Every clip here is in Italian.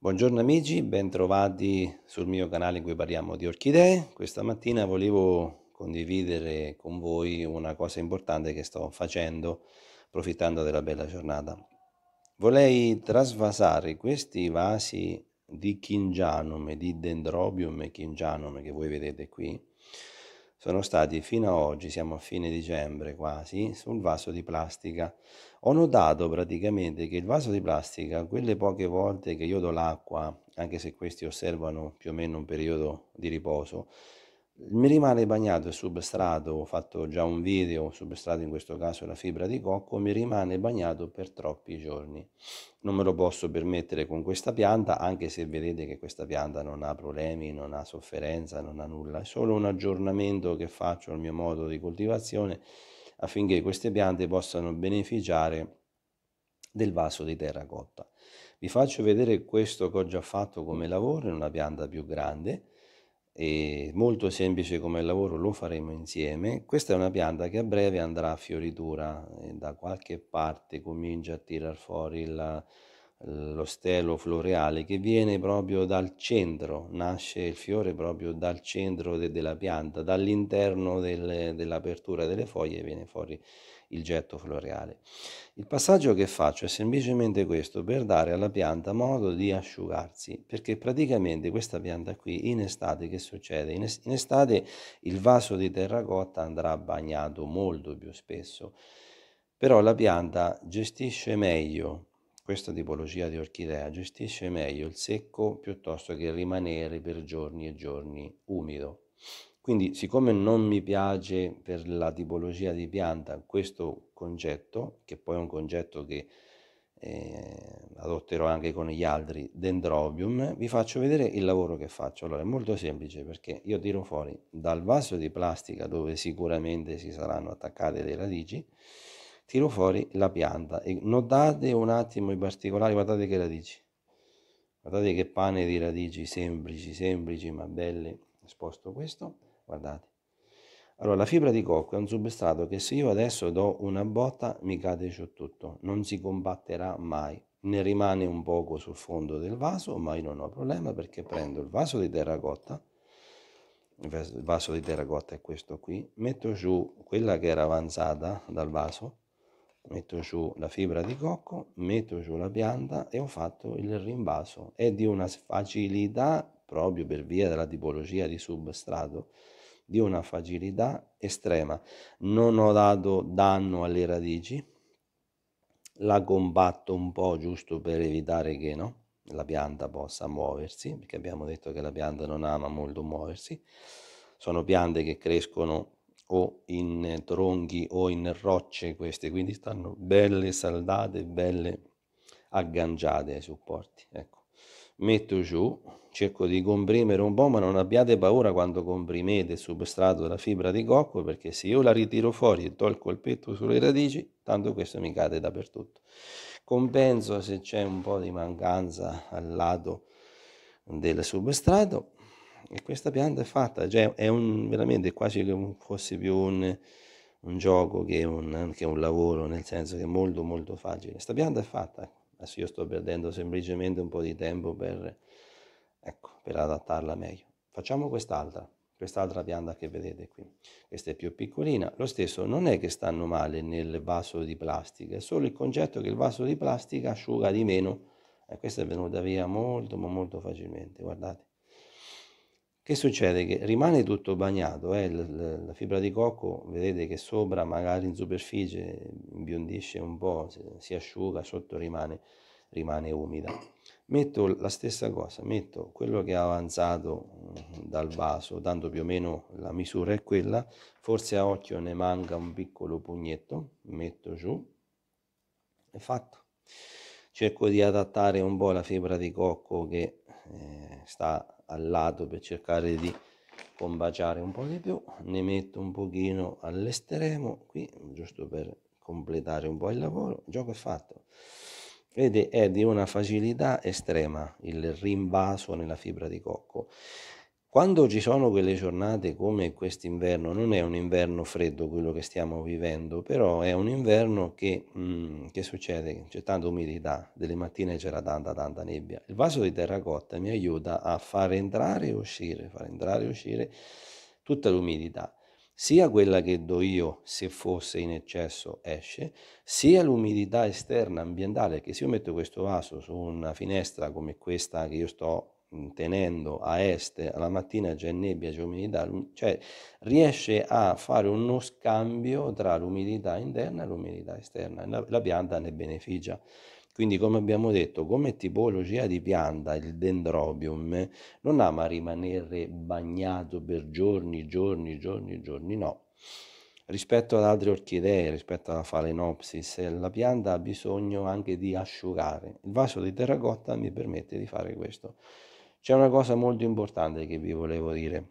Buongiorno amici, bentrovati sul mio canale in cui parliamo di orchidee. Questa mattina volevo condividere con voi una cosa importante che sto facendo approfittando della bella giornata. Volei trasvasare questi vasi di Kingianum di Dendrobium Kingianum che voi vedete qui sono stati fino ad oggi, siamo a fine dicembre quasi, sul vaso di plastica. Ho notato praticamente che il vaso di plastica, quelle poche volte che io do l'acqua, anche se questi osservano più o meno un periodo di riposo, mi rimane bagnato il substrato, ho fatto già un video, substrato in questo caso la fibra di cocco, mi rimane bagnato per troppi giorni. Non me lo posso permettere con questa pianta, anche se vedete che questa pianta non ha problemi, non ha sofferenza, non ha nulla. È solo un aggiornamento che faccio al mio modo di coltivazione affinché queste piante possano beneficiare del vaso di terracotta. Vi faccio vedere questo che ho già fatto come lavoro in una pianta più grande e molto semplice come lavoro lo faremo insieme. Questa è una pianta che a breve andrà a fioritura, eh, da qualche parte comincia a tirar fuori la, lo stelo floreale che viene proprio dal centro, nasce il fiore proprio dal centro de, della pianta, dall'interno del, dell'apertura delle foglie viene fuori il getto floreale. Il passaggio che faccio è semplicemente questo, per dare alla pianta modo di asciugarsi, perché praticamente questa pianta qui in estate che succede? In, est in estate il vaso di terracotta andrà bagnato molto più spesso, però la pianta gestisce meglio questa tipologia di orchidea gestisce meglio il secco piuttosto che rimanere per giorni e giorni umido. Quindi, siccome non mi piace per la tipologia di pianta questo concetto, che poi è un concetto che eh, adotterò anche con gli altri, dendrobium, vi faccio vedere il lavoro che faccio. Allora, è molto semplice perché io tiro fuori dal vaso di plastica dove sicuramente si saranno attaccate le radici, tiro fuori la pianta e notate un attimo i particolari, guardate che radici. Guardate che pane di radici semplici, semplici ma belle. Sposto questo guardate. Allora, la fibra di cocco è un substrato che se io adesso do una botta mi cade su tutto, non si combatterà mai. Ne rimane un poco sul fondo del vaso, ma io non ho problema perché prendo il vaso di terracotta, il vaso di terracotta è questo qui, metto giù quella che era avanzata dal vaso, metto giù la fibra di cocco, metto giù la pianta e ho fatto il rinvaso. È di una facilità proprio per via della tipologia di substrato di una fragilità estrema. Non ho dato danno alle radici, la combatto un po' giusto per evitare che no, la pianta possa muoversi, perché abbiamo detto che la pianta non ama molto muoversi. Sono piante che crescono o in tronchi o in rocce queste, quindi stanno belle saldate, belle agganciate ai supporti. Ecco metto giù, cerco di comprimere un po', ma non abbiate paura quando comprimete il substrato della fibra di cocco, perché se io la ritiro fuori e tolgo il petto sulle radici, tanto questo mi cade dappertutto. Compenso se c'è un po' di mancanza al lato del substrato e questa pianta è fatta, cioè è un, veramente quasi che fosse più un, un gioco che un, che un lavoro, nel senso che è molto molto facile. Questa pianta è fatta, Adesso ah, io sto perdendo semplicemente un po' di tempo per, ecco, per adattarla meglio. Facciamo quest'altra, quest'altra pianta che vedete qui. Questa è più piccolina. Lo stesso non è che stanno male nel vaso di plastica, è solo il concetto che il vaso di plastica asciuga di meno. E eh, questa è venuta via molto, ma molto facilmente, guardate. Che succede? Che rimane tutto bagnato, eh? la fibra di cocco vedete che sopra magari in superficie imbiondisce un po', si asciuga, sotto rimane, rimane umida. Metto la stessa cosa, metto quello che è avanzato mm, dal vaso, tanto più o meno la misura è quella, forse a occhio ne manca un piccolo pugnetto, metto giù, è fatto. Cerco di adattare un po' la fibra di cocco che eh, sta al lato per cercare di combaciare un po' di più ne metto un pochino all'estremo qui giusto per completare un po' il lavoro il gioco è fatto ed è di una facilità estrema il rimbaso nella fibra di cocco quando ci sono quelle giornate come quest'inverno, non è un inverno freddo quello che stiamo vivendo, però è un inverno che, mm, che succede, c'è tanta umidità, delle mattine c'era tanta tanta nebbia. Il vaso di terracotta mi aiuta a far entrare e uscire, far entrare e uscire tutta l'umidità, sia quella che do io se fosse in eccesso esce, sia l'umidità esterna ambientale, che se io metto questo vaso su una finestra come questa che io sto tenendo a est alla mattina c'è nebbia, c'è umidità, cioè riesce a fare uno scambio tra l'umidità interna e l'umidità esterna, la, la pianta ne beneficia. Quindi come abbiamo detto, come tipologia di pianta il dendrobium non ama rimanere bagnato per giorni, giorni, giorni, giorni, no. Rispetto ad altre orchidee, rispetto alla Phalaenopsis, la pianta ha bisogno anche di asciugare. Il vaso di terracotta mi permette di fare questo. C'è una cosa molto importante che vi volevo dire,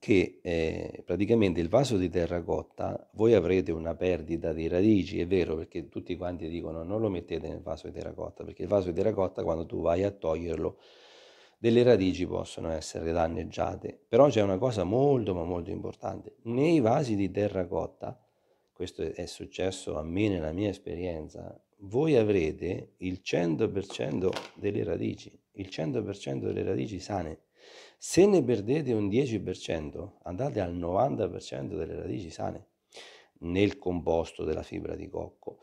che eh, praticamente il vaso di terracotta, voi avrete una perdita di radici, è vero, perché tutti quanti dicono non lo mettete nel vaso di terracotta, perché il vaso di terracotta quando tu vai a toglierlo, delle radici possono essere danneggiate. Però c'è una cosa molto ma molto importante. Nei vasi di terracotta, questo è successo a me nella mia esperienza, voi avrete il 100% delle radici il 100% delle radici sane. Se ne perdete un 10%, andate al 90% delle radici sane nel composto della fibra di cocco.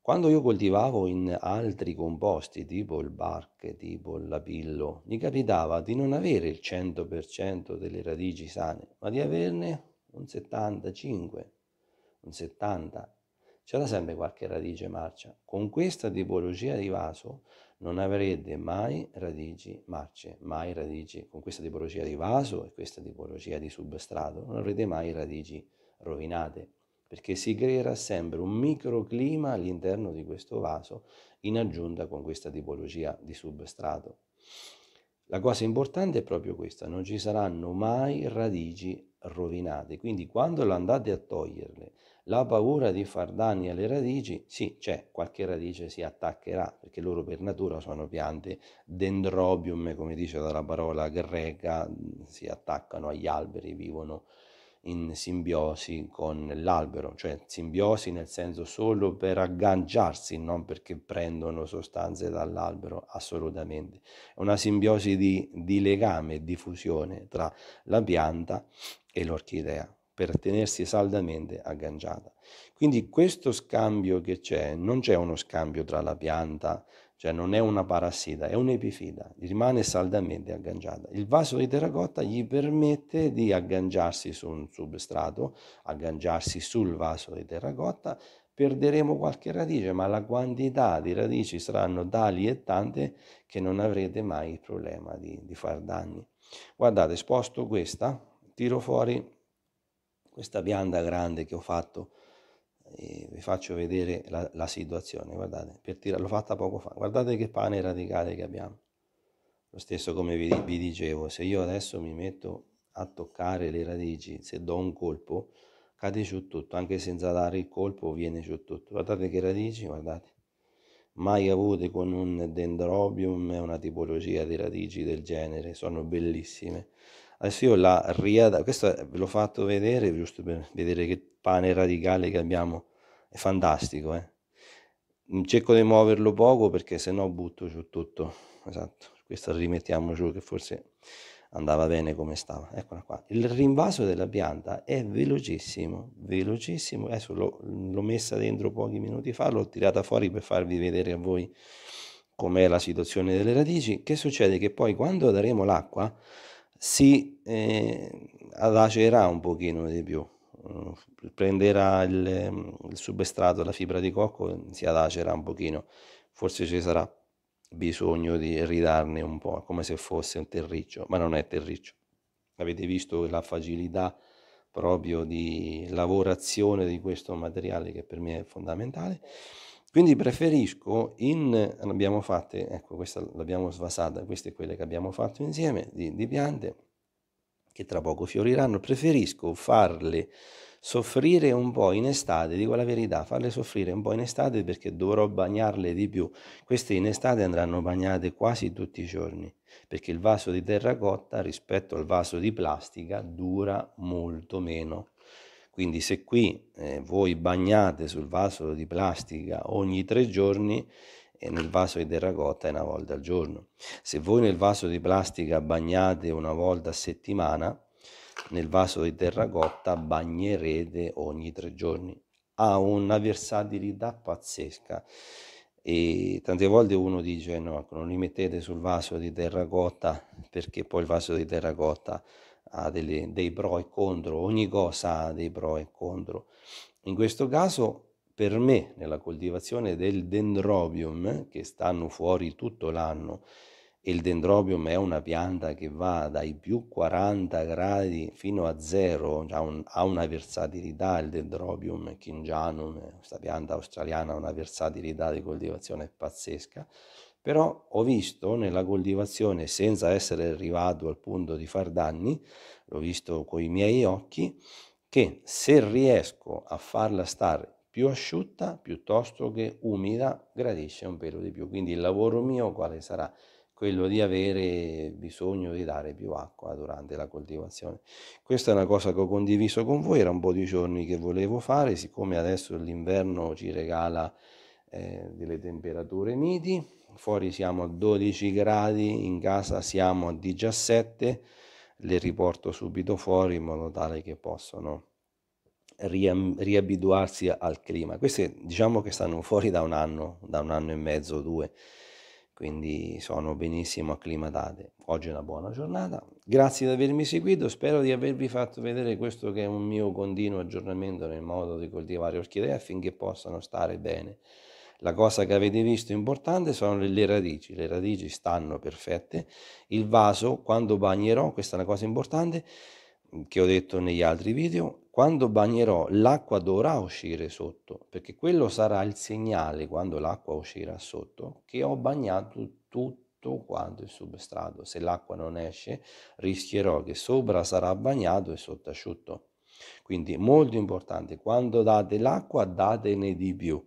Quando io coltivavo in altri composti, tipo il barche, tipo il lapillo, mi capitava di non avere il 100% delle radici sane, ma di averne un 75, un 70, c'era sempre qualche radice marcia. Con questa tipologia di vaso non avrete mai radici marce, mai radici. Con questa tipologia di vaso e questa tipologia di substrato non avrete mai radici rovinate, perché si creerà sempre un microclima all'interno di questo vaso in aggiunta con questa tipologia di substrato. La cosa importante è proprio questa, non ci saranno mai radici rovinate, quindi quando lo andate a toglierle la paura di far danni alle radici, sì, c'è, qualche radice si attaccherà, perché loro per natura sono piante dendrobium, come dice dalla parola greca, si attaccano agli alberi, vivono in simbiosi con l'albero, cioè simbiosi nel senso solo per agganciarsi, non perché prendono sostanze dall'albero, assolutamente. È una simbiosi di, di legame, di fusione tra la pianta e l'orchidea per tenersi saldamente agganciata. Quindi questo scambio che c'è, non c'è uno scambio tra la pianta, cioè non è una parassita, è un'epifita, rimane saldamente agganciata. Il vaso di terracotta gli permette di agganciarsi su un substrato, agganciarsi sul vaso di terracotta, perderemo qualche radice, ma la quantità di radici saranno tali e tante che non avrete mai il problema di, di far danni. Guardate, sposto questa, tiro fuori questa pianta grande che ho fatto vi faccio vedere la, la situazione guardate per tirare l'ho fatta poco fa guardate che pane radicale che abbiamo lo stesso come vi, vi, dicevo se io adesso mi metto a toccare le radici se do un colpo cade su tutto anche senza dare il colpo viene su tutto guardate che radici guardate mai avute con un dendrobium una tipologia di radici del genere sono bellissime Adesso io la riada questo ve l'ho fatto vedere, giusto per vedere che pane radicale che abbiamo, è fantastico, eh? Mm, cerco di muoverlo poco perché se no butto giù tutto, esatto, questa rimettiamo giù che forse andava bene come stava, eccola qua. Il rinvaso della pianta è velocissimo, velocissimo, adesso l'ho messa dentro pochi minuti fa, l'ho tirata fuori per farvi vedere a voi com'è la situazione delle radici, che succede che poi quando daremo l'acqua si eh, aracerà un pochino di più, eh, prenderà il, il substrato, la fibra di cocco, si adacerà un pochino, forse ci sarà bisogno di ridarne un po', come se fosse un terriccio, ma non è terriccio. Avete visto la facilità proprio di lavorazione di questo materiale che per me è fondamentale. Quindi preferisco in... abbiamo fatte, ecco questa l'abbiamo svasata, queste quelle che abbiamo fatto insieme di, di piante, che tra poco fioriranno, preferisco farle soffrire un po' in estate, dico la verità, farle soffrire un po' in estate perché dovrò bagnarle di più. Queste in estate andranno bagnate quasi tutti i giorni, perché il vaso di terracotta rispetto al vaso di plastica dura molto meno. Quindi se qui eh, voi bagnate sul vaso di plastica ogni tre giorni, eh, nel vaso di terracotta è una volta al giorno. Se voi nel vaso di plastica bagnate una volta a settimana, nel vaso di terracotta bagnerete ogni tre giorni. Ha una versatilità pazzesca e tante volte uno dice no, non li mettete sul vaso di terracotta perché poi il vaso di terracotta ha delle, dei pro e contro, ogni cosa ha dei pro e contro. In questo caso, per me, nella coltivazione del dendrobium, che stanno fuori tutto l'anno, e il dendrobium è una pianta che va dai più 40 gradi fino a zero, ha, un, ha una versatilità il dendrobium kinjanum, questa pianta australiana ha una versatilità di coltivazione pazzesca, però ho visto nella coltivazione, senza essere arrivato al punto di far danni, l'ho visto con i miei occhi, che se riesco a farla stare più asciutta piuttosto che umida, gradisce un pelo di più. Quindi il lavoro mio quale sarà? quello di avere bisogno di dare più acqua durante la coltivazione. Questa è una cosa che ho condiviso con voi, era un po' di giorni che volevo fare, siccome adesso l'inverno ci regala eh, delle temperature miti, fuori siamo a 12 gradi, in casa siamo a 17, le riporto subito fuori in modo tale che possano riabituarsi al clima. Queste diciamo che stanno fuori da un anno, da un anno e mezzo, due, quindi sono benissimo acclimatate. Oggi è una buona giornata. Grazie di avermi seguito, spero di avervi fatto vedere questo che è un mio continuo aggiornamento nel modo di coltivare orchidee affinché possano stare bene. La cosa che avete visto importante sono le, radici, le radici stanno perfette, il vaso quando bagnerò, questa è una cosa importante mm, che ho detto negli altri video, quando bagnerò l'acqua dovrà uscire sotto, perché quello sarà il segnale quando l'acqua uscirà sotto che ho bagnato tutto quanto il substrato. Se l'acqua non esce, rischierò che sopra sarà bagnato e sotto asciutto. Quindi molto importante, quando date l'acqua datene di più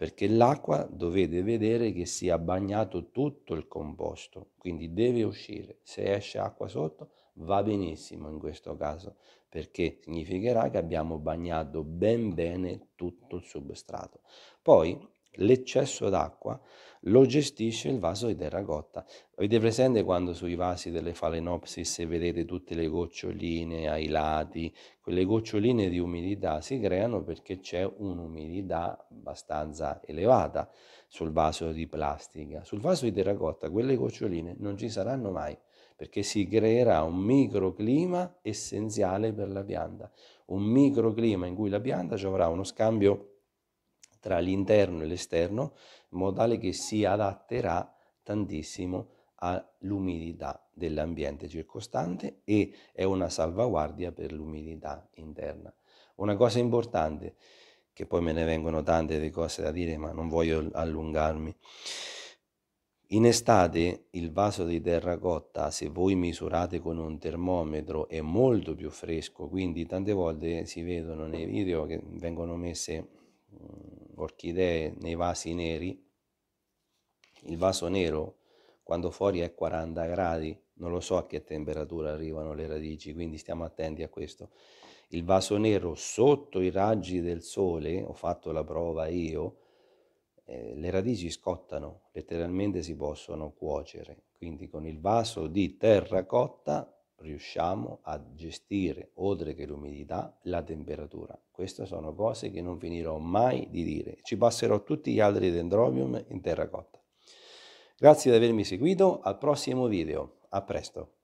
perché l'acqua dovete vedere che sia bagnato tutto il composto, quindi deve uscire. Se esce acqua sotto va benissimo in questo caso, perché significherà che abbiamo bagnato ben bene tutto il substrato. Poi l'eccesso d'acqua lo gestisce il vaso di terracotta. Avete presente quando sui vasi delle falenopsis vedete tutte le goccioline ai lati? Quelle goccioline di umidità si creano perché c'è un'umidità abbastanza elevata sul vaso di plastica. Sul vaso di terracotta quelle goccioline non ci saranno mai perché si creerà un microclima essenziale per la pianta, un microclima in cui la pianta ci avrà uno scambio tra l'interno e l'esterno in modo tale che si adatterà tantissimo all'umidità dell'ambiente circostante e è una salvaguardia per l'umidità interna. Una cosa importante, che poi me ne vengono tante le cose da dire, ma non voglio allungarmi. In estate il vaso di terracotta, se voi misurate con un termometro, è molto più fresco, quindi tante volte si vedono nei video che vengono messe Mm, orchidee nei vasi neri, il vaso nero quando fuori è 40 gradi, non lo so a che temperatura arrivano le radici, quindi stiamo attenti a questo. Il vaso nero sotto i raggi del sole, ho fatto la prova io, eh, le radici scottano, letteralmente si possono cuocere. Quindi con il vaso di terracotta riusciamo a gestire, oltre che l'umidità, la temperatura. Queste sono cose che non finirò mai di dire. Ci passerò tutti gli altri dendrobium in terracotta. Grazie di avermi seguito, al prossimo video. A presto.